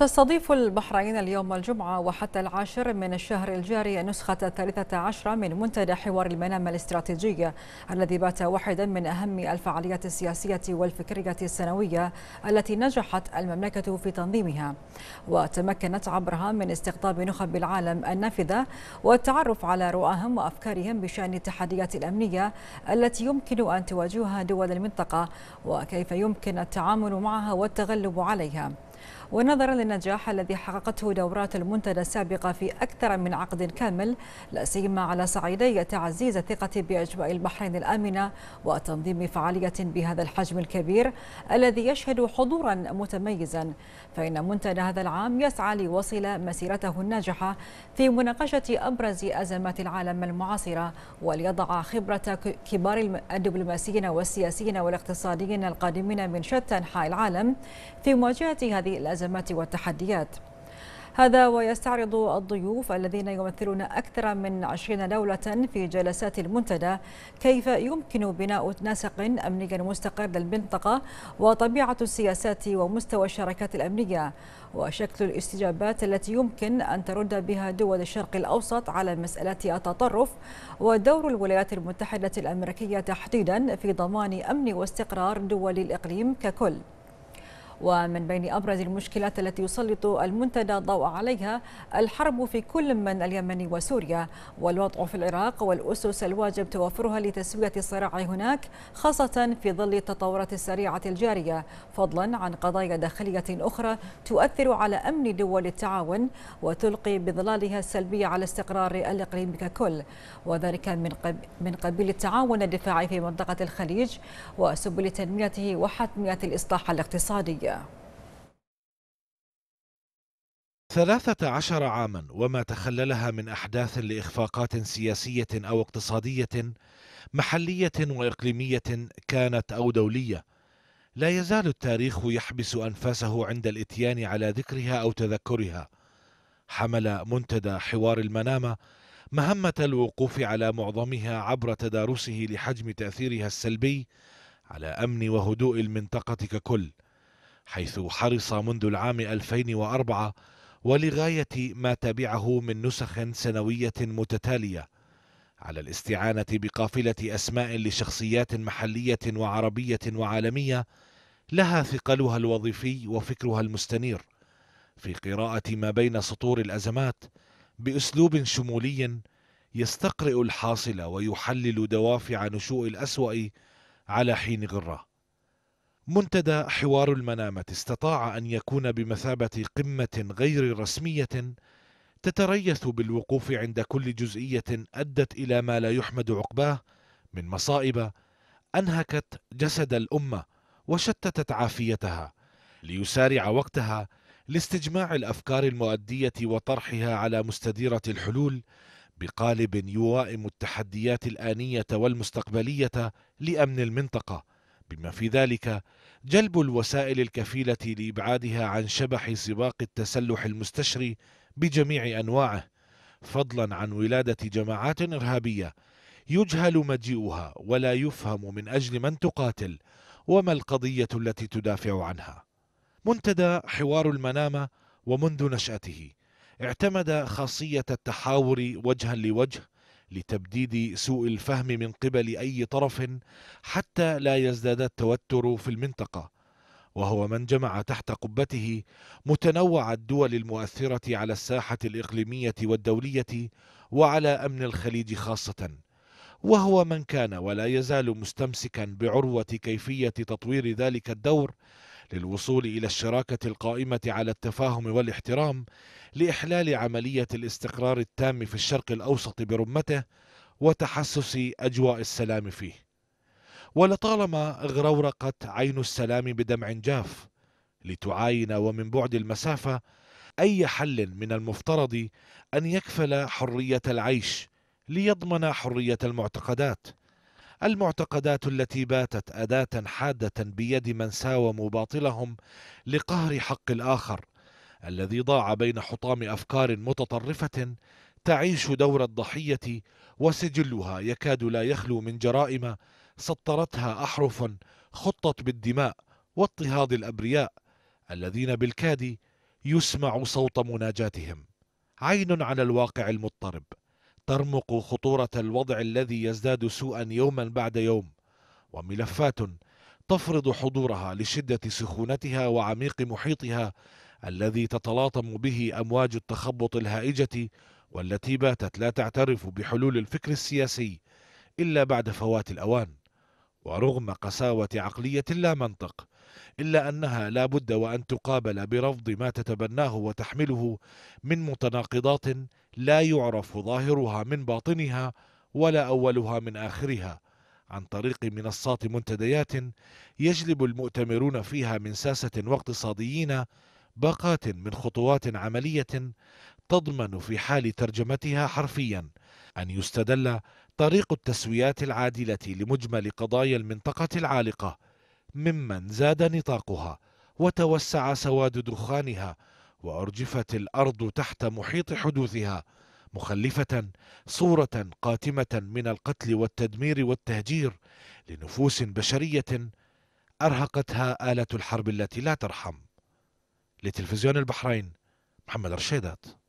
تستضيف البحرين اليوم الجمعة وحتى العاشر من الشهر الجاري النسخة الثالثة عشر من منتدى حوار المنامة الاستراتيجية الذي بات واحدا من أهم الفعاليات السياسية والفكرية السنوية التي نجحت المملكة في تنظيمها وتمكنت عبرها من استقطاب نخب العالم النافذة والتعرف على رؤاهم وأفكارهم بشأن التحديات الأمنية التي يمكن أن تواجهها دول المنطقة وكيف يمكن التعامل معها والتغلب عليها ونظرا للنجاح الذي حققته دورات المنتدى السابقة في أكثر من عقد كامل لا سيما على صعيدي تعزيز الثقة بأجواء البحرين الآمنة وتنظيم فعالية بهذا الحجم الكبير الذي يشهد حضورا متميزا فإن منتدى هذا العام يسعى ليواصل مسيرته الناجحة في مناقشة أبرز أزمات العالم المعاصرة وليضع خبرة كبار الدبلوماسيين والسياسيين والاقتصاديين القادمين من شتى أنحاء العالم في مواجهة هذه الأزمات الأزمات والتحديات هذا ويستعرض الضيوف الذين يمثلون أكثر من 20 دولة في جلسات المنتدى كيف يمكن بناء نسق أمني مستقر للمنطقة وطبيعة السياسات ومستوى الشراكات الأمنية وشكل الاستجابات التي يمكن أن ترد بها دول الشرق الأوسط على مسألة التطرف ودور الولايات المتحدة الأمريكية تحديدا في ضمان أمن واستقرار دول الإقليم ككل ومن بين أبرز المشكلات التي يسلط المنتدى الضوء عليها الحرب في كل من اليمن وسوريا والوضع في العراق والأسس الواجب توفرها لتسوية الصراع هناك خاصة في ظل التطورات السريعة الجارية فضلا عن قضايا داخلية أخرى تؤثر على أمن دول التعاون وتلقي بظلالها السلبية على استقرار الإقليم ككل وذلك من من قبيل التعاون الدفاعي في منطقة الخليج وسبل تنميته وحتمية الإصلاح الاقتصادي ثلاثة عشر عاما وما تخللها من أحداث لإخفاقات سياسية أو اقتصادية محلية وإقليمية كانت أو دولية لا يزال التاريخ يحبس أنفاسه عند الإتيان على ذكرها أو تذكرها حمل منتدى حوار المنامة مهمة الوقوف على معظمها عبر تدارسه لحجم تأثيرها السلبي على أمن وهدوء المنطقة ككل حيث حرص منذ العام 2004 ولغاية ما تبعه من نسخ سنوية متتالية على الاستعانة بقافلة أسماء لشخصيات محلية وعربية وعالمية لها ثقلها الوظيفي وفكرها المستنير في قراءة ما بين سطور الأزمات بأسلوب شمولي يستقرئ الحاصل ويحلل دوافع نشوء الأسوأ على حين غره منتدى حوار المنامة استطاع أن يكون بمثابة قمة غير رسمية تتريث بالوقوف عند كل جزئية أدت إلى ما لا يحمد عقباه من مصائب أنهكت جسد الأمة وشتتت عافيتها ليسارع وقتها لاستجماع الأفكار المؤدية وطرحها على مستديرة الحلول بقالب يوائم التحديات الآنية والمستقبلية لأمن المنطقة بما في ذلك جلب الوسائل الكفيلة لإبعادها عن شبح سباق التسلح المستشري بجميع أنواعه فضلا عن ولادة جماعات إرهابية يجهل مجيئها ولا يفهم من أجل من تقاتل وما القضية التي تدافع عنها منتدى حوار المنامة ومنذ نشأته اعتمد خاصية التحاور وجها لوجه لتبديد سوء الفهم من قبل أي طرف حتى لا يزداد التوتر في المنطقة وهو من جمع تحت قبته متنوع الدول المؤثرة على الساحة الإقليمية والدولية وعلى أمن الخليج خاصةً وهو من كان ولا يزال مستمسكا بعروة كيفية تطوير ذلك الدور للوصول إلى الشراكة القائمة على التفاهم والاحترام لإحلال عملية الاستقرار التام في الشرق الأوسط برمته وتحسس أجواء السلام فيه ولطالما اغرورقت عين السلام بدمع جاف لتعاين ومن بعد المسافة أي حل من المفترض أن يكفل حرية العيش ليضمن حرية المعتقدات المعتقدات التي باتت أداة حادة بيد من ساوموا باطلهم لقهر حق الآخر الذي ضاع بين حطام أفكار متطرفة تعيش دور الضحية وسجلها يكاد لا يخلو من جرائم سطرتها أحرف خطت بالدماء واضطهاد الأبرياء الذين بالكاد يسمع صوت مناجاتهم عين على الواقع المضطرب ترمق خطورة الوضع الذي يزداد سوءا يوما بعد يوم وملفات تفرض حضورها لشدة سخونتها وعميق محيطها الذي تتلاطم به أمواج التخبط الهائجة والتي باتت لا تعترف بحلول الفكر السياسي إلا بعد فوات الأوان ورغم قساوة عقلية لا منطق إلا أنها لا بد وأن تقابل برفض ما تتبناه وتحمله من متناقضات لا يعرف ظاهرها من باطنها ولا أولها من آخرها عن طريق منصات منتديات يجلب المؤتمرون فيها من ساسة واقتصاديين باقات من خطوات عملية تضمن في حال ترجمتها حرفيا أن يستدل طريق التسويات العادلة لمجمل قضايا المنطقة العالقة ممن زاد نطاقها وتوسع سواد دخانها وأرجفت الأرض تحت محيط حدوثها مخلفة صورة قاتمة من القتل والتدمير والتهجير لنفوس بشرية أرهقتها آلة الحرب التي لا ترحم لتلفزيون البحرين محمد رشيدات